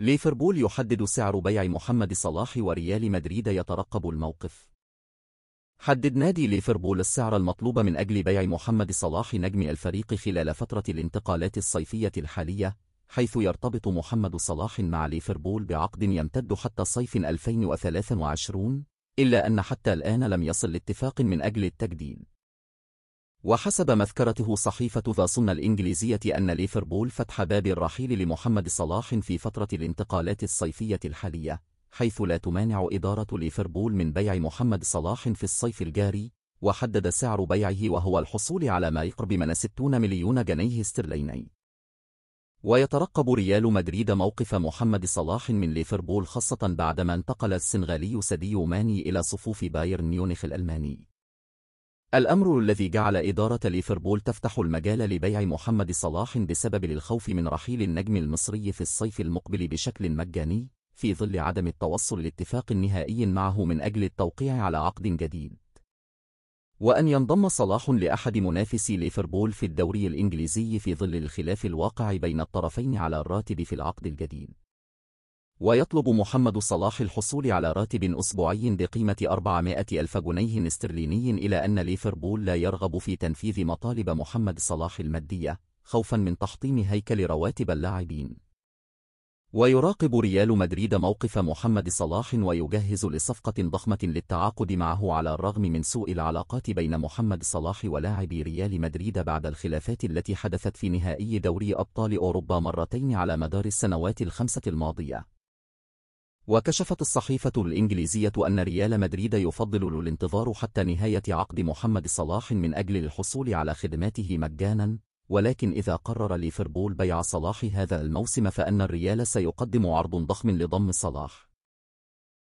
ليفربول يحدد سعر بيع محمد صلاح وريال مدريد يترقب الموقف حدد نادي ليفربول السعر المطلوب من أجل بيع محمد صلاح نجم الفريق خلال فترة الانتقالات الصيفية الحالية حيث يرتبط محمد صلاح مع ليفربول بعقد يمتد حتى صيف 2023 إلا أن حتى الآن لم يصل لاتفاق من أجل التجديد وحسب مذكرته صحيفة ذا صن الإنجليزية أن ليفربول فتح باب الرحيل لمحمد صلاح في فترة الانتقالات الصيفية الحالية حيث لا تمانع إدارة ليفربول من بيع محمد صلاح في الصيف الجاري وحدد سعر بيعه وهو الحصول على ما يقرب من 60 مليون جنيه استرليني ويترقب ريال مدريد موقف محمد صلاح من ليفربول خاصة بعدما انتقل السنغالي سديو ماني إلى صفوف بايرن ميونخ الألماني الأمر الذي جعل إدارة ليفربول تفتح المجال لبيع محمد صلاح بسبب الخوف من رحيل النجم المصري في الصيف المقبل بشكل مجاني في ظل عدم التوصل لاتفاق نهائي معه من أجل التوقيع على عقد جديد وأن ينضم صلاح لأحد منافسي ليفربول في الدوري الإنجليزي في ظل الخلاف الواقع بين الطرفين على الراتب في العقد الجديد ويطلب محمد صلاح الحصول على راتب أسبوعي بقيمة 400 ألف جنيه استرليني إلى أن ليفربول لا يرغب في تنفيذ مطالب محمد صلاح المادية خوفا من تحطيم هيكل رواتب اللاعبين ويراقب ريال مدريد موقف محمد صلاح ويجهز لصفقة ضخمة للتعاقد معه على الرغم من سوء العلاقات بين محمد صلاح ولاعبي ريال مدريد بعد الخلافات التي حدثت في نهائي دوري أبطال أوروبا مرتين على مدار السنوات الخمسة الماضية وكشفت الصحيفة الإنجليزية أن ريال مدريد يفضل الانتظار حتى نهاية عقد محمد صلاح من أجل الحصول على خدماته مجانا ولكن إذا قرر ليفربول بيع صلاح هذا الموسم فأن الريال سيقدم عرض ضخم لضم صلاح